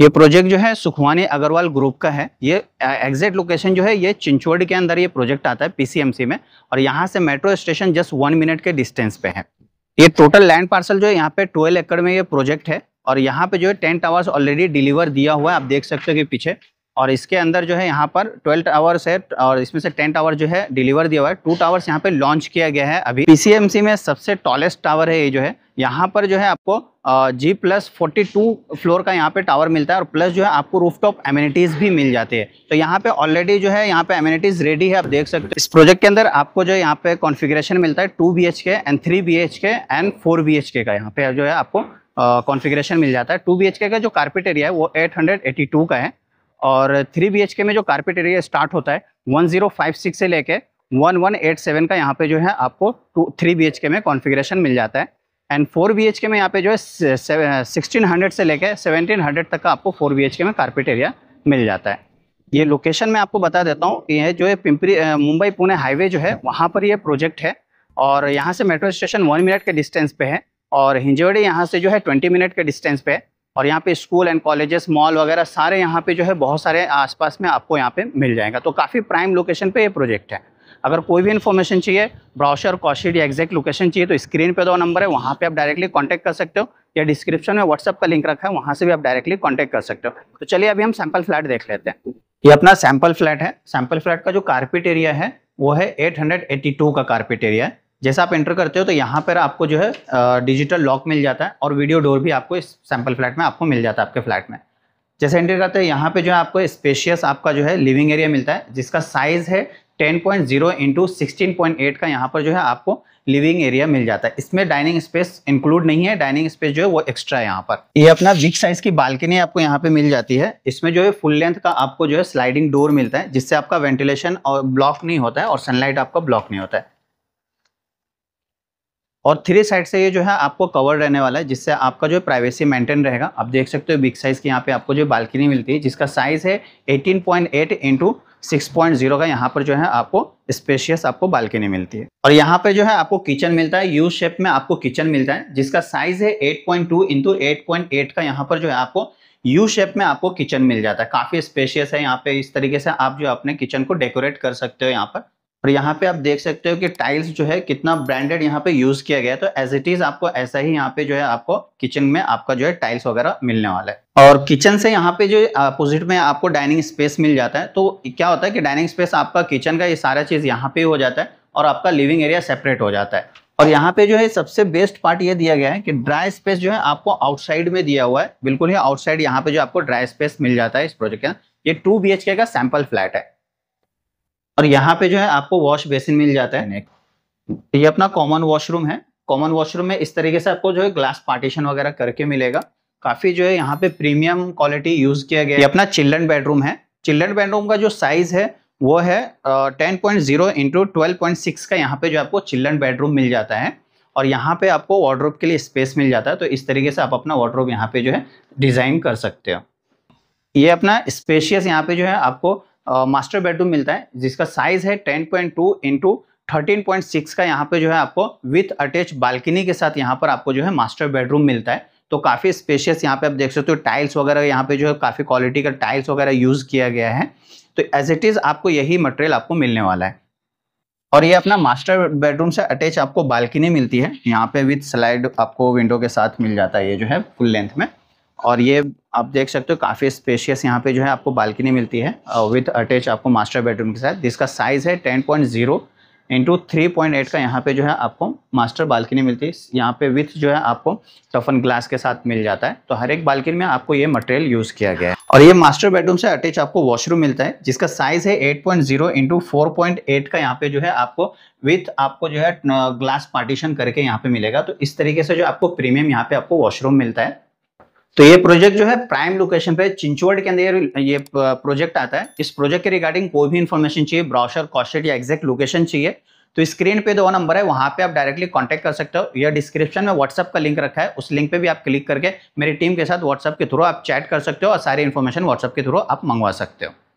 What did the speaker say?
ये प्रोजेक्ट जो है सुखवानी अग्रवाल ग्रुप का है ये एग्जैक्ट लोकेशन जो है ये चिंचवड़ के अंदर ये प्रोजेक्ट आता है पीसीएमसी में और यहाँ से metro station just one minute के डिस्टेंस पे है ये टोटल लैंड पार्सल जो है यहाँ पे ट्वेल्व एकड़ में ये प्रोजेक्ट है और यहाँ पे जो है टेन टावर्स ऑलरेडी डिलीवर दिया हुआ है आप देख सकते हो कि पीछे और इसके अंदर जो है यहाँ पर ट्वेल्व आवर्स है और इसमें से टेन टावर जो है डिलीवर दिया हुआ है टू टावर्स यहाँ पे लॉन्च किया गया है अभी पीसीएमसी में सबसे टॉलेस्ट टावर है ये जो है यहाँ पर जो है आपको G plus forty two floor का यहाँ पे टावर मिलता है और प्लस जो है आपको रूफटॉप एम्यूनिटीज़ भी मिल जाती है तो यहाँ पे ऑलरेडी जो है यहाँ पे एम्यूनिटीज़ रेडी है आप देख सकते हो इस प्रोजेक्ट के अंदर आपको जो है यहाँ पे कॉन्फ़िगरेशन मिलता है two B H K and three B H K and four B H K का यहाँ पे जो है आपको कॉन्फ़िगरेशन मिल जाता है टू बी एच के का जो कारपेट एरिया है वो एट हंड्रेड टू का है और थ्री बी में जो कारपेट एरिया स्टार्ट होता है वन से लेके 1187 का यहाँ पे जो है आपको टू थ्री बी में कॉन्फ़िगरेशन मिल जाता है एंड फोर बी के में यहाँ पे जो है सिक्सटीन हंड्रेड से लेके सेवनटीन हंड्रेड तक का आपको फोर बी के में कारपेट एरिया मिल जाता है ये लोकेशन मैं आपको बता देता हूँ ये जो है पिंपरी मुंबई पुणे हाईवे जो है वहाँ पर ये प्रोजेक्ट है और यहाँ से मेट्रो स्टेशन वन मिनट के डिस्टेंस पे है और हिंजवड़ी यहाँ से जो है ट्वेंटी मिनट के डिस्टेंस पे है और यहाँ पे स्कूल एंड कॉलेजेस मॉल वगैरह सारे यहाँ पे जो है बहुत सारे आसपास में आपको यहाँ पे मिल जाएगा तो काफ़ी प्राइम लोकेशन पे ये प्रोजेक्ट है अगर कोई भी इन्फॉर्मेशन चाहिए ब्राउशर कॉशीड या एग्जैक्ट लोकेशन चाहिए तो स्क्रीन पे दो नंबर है वहाँ पे आप डायरेक्टली कॉन्टैक्ट कर सकते हो या डिस्क्रिप्शन में व्हाट्सअप का लिंक रखा है वहाँ से भी आप डायरेक्टली कॉन्टैक्ट कर सकते हो तो चलिए अभी हम सैम्पल फ्लैट देख लेते हैं ये अपना सैम्पल फ्लैट है सैम्पल फ्लैट का जो कारपेट एरिया है वो है एट का कारपेट एरिया है जैसा आप एंटर करते हो तो यहाँ पर आपको जो है डिजिटल लॉक मिल जाता है और वीडियो डोर भी आपको इस सैम्पल फ्लैट में आपको मिल जाता है आपके फ्लैट में जैसे एंटर करते हैं यहाँ पे जो है आपको स्पेशियस आपका जो है लिविंग एरिया मिलता है जिसका साइज़ है 10.0 पॉइंट जीरो इंटू का यहाँ पर जो है आपको लिविंग एरिया मिल जाता है इसमें डाइनिंग स्पेस इंक्लूड नहीं है डाइनिंग स्पेस जो है वो एक्स्ट्रा है यहाँ पर ये अपना बिग साइज की बालकनी आपको यहाँ पे मिल जाती है इसमें जो है फुल लेंथ का आपको जो है स्लाइडिंग डोर मिलता है जिससे आपका वेंटिलेशन और ब्लॉक नहीं होता है और सनलाइट आपका ब्लॉक नहीं होता है और थ्री साइड से ये जो है आपको कवर रहने वाला है जिससे आपका जो प्राइवेसी मेंटेन रहेगा आप देख सकते हो बिग साइज़ की यहाँ पे आपको जो बालकनी मिलती है जिसका साइज़ है 18.8 पॉइंट एट इंटू सिक्स का यहाँ पर जो है आपको स्पेशियस आपको बालकनी मिलती है और यहाँ पे जो है आपको किचन मिलता है यू शेप में आपको किचन मिलता है जिसका साइज़ है eight point two into eight का यहाँ पर जो है आपको यू शेप में आपको किचन मिल जाता है काफ़ी स्पेशियस है यहाँ पे इस तरीके से आप जो अपने किचन को डेकोरेट कर सकते हो यहाँ पर और यहाँ पे आप देख सकते हो कि टाइल्स जो है कितना ब्रांडेड यहाँ पे यूज किया गया है तो एज इट इज आपको ऐसा ही यहाँ पे जो है आपको किचन में आपका जो है टाइल्स वगैरह मिलने वाला है और किचन से यहाँ पे जो अपोजिट में आपको डाइनिंग स्पेस मिल जाता है तो क्या होता है कि डाइनिंग स्पेस आपका किचन का ये सारा चीज यहाँ पे हो जाता है और आपका लिविंग एरिया सेपरेट हो जाता है और यहाँ पे जो है सबसे बेस्ट पार्ट ये दिया गया है कि ड्राई स्पेस जो है आपको आउटसाइड में दिया हुआ है बिल्कुल ही आउटसाइड यहाँ पे जो आपको ड्राई स्पेस मिल जाता है इस प्रोजेक्ट के ये टू बी का सैंपल फ्लैट है और यहाँ पे जो है आपको वॉश बेसिन मिल जाता है ये अपना कॉमन वॉशरूम है कॉमन वॉशरूम में इस तरीके से आपको जो है ग्लास पार्टीशन वगैरह करके मिलेगा काफी जो है यहाँ पे प्रीमियम क्वालिटी यूज किया गया ये अपना चिल्ड्रन बेडरूम है चिल्ड्रन बेडरूम का जो साइज है वो है ten point zero into twelve point six का यहाँ पे जो आपको चिल्ड्रन बेडरूम मिल जाता है और यहाँ पे आपको वार्ड्रोब के लिए स्पेस मिल जाता है तो इस तरीके से आप अपना वार्ड्रोब यहाँ पे जो है डिज़ाइन कर सकते हो ये अपना स्पेशियस यहाँ पे जो है आपको मास्टर बेडरूम मिलता है जिसका साइज है ten point two into thirteen point six का यहाँ पे जो है आपको विथ अटैच बालकनी के साथ यहाँ पर आपको जो है मास्टर बेडरूम मिलता है तो काफ़ी स्पेशियस यहाँ पे आप देख सकते हो टाइल्स वगैरह यहाँ पे जो है काफ़ी क्वालिटी का टाइल्स वगैरह यूज़ किया गया है तो एज इट इज़ आपको यही मटेरियल आपको मिलने वाला है और ये अपना मास्टर बेडरूम से अटैच आपको बालकनी मिलती है यहाँ पे विथ स्लाइड आपको विंडो के साथ मिल जाता है ये जो है फुल लेंथ में और ये आप देख सकते हो काफ़ी स्पेशियस यहाँ पे जो है आपको बालकनी मिलती है विथ uh, अटैच आपको मास्टर बेडरूम के साथ जिसका साइज़ है ten point zero into three point eight का यहाँ पे जो है आपको मास्टर बालकनी मिलती है यहाँ पे विथ जो है आपको टफन ग्लास के साथ मिल जाता है तो हर एक बालकनी में आपको ये मटेरियल यूज़ किया गया है और ये मास्टर बेडरूम से अटैच आपको वॉशरूम मिलता है जिसका साइज है eight point zero into four point eight का यहाँ पे जो है आपको विथ आपको जो है ग्लास uh, पार्टीशन करके यहाँ पे मिलेगा तो इस तरीके से जो आपको प्रीमियम यहाँ पे आपको वॉशरूम मिलता है तो ये प्रोजेक्ट जो है प्राइम लोकेशन पे चिंचवड़ के अंदर ये प्रोजेक्ट आता है इस प्रोजेक्ट के रिगार्डिंग कोई भी इन्फॉर्मेशन चाहिए ब्राउशर कॉस्टेट या एग्जैक्ट लोकेशन चाहिए तो स्क्रीन पे दो नंबर है वहां पे आप डायरेक्टली कांटेक्ट कर सकते हो या डिस्क्रिप्शन में व्हाट्सअप का लिंक रखा है उस लिंक पे भी आप क्लिक करके मेरी टीम के साथ व्हाट्सअप के थ्रू आप चैट कर सकते हो और सारी इन्फॉर्मेशन व्हाट्सअप के थ्रू आप मंगवा सकते हो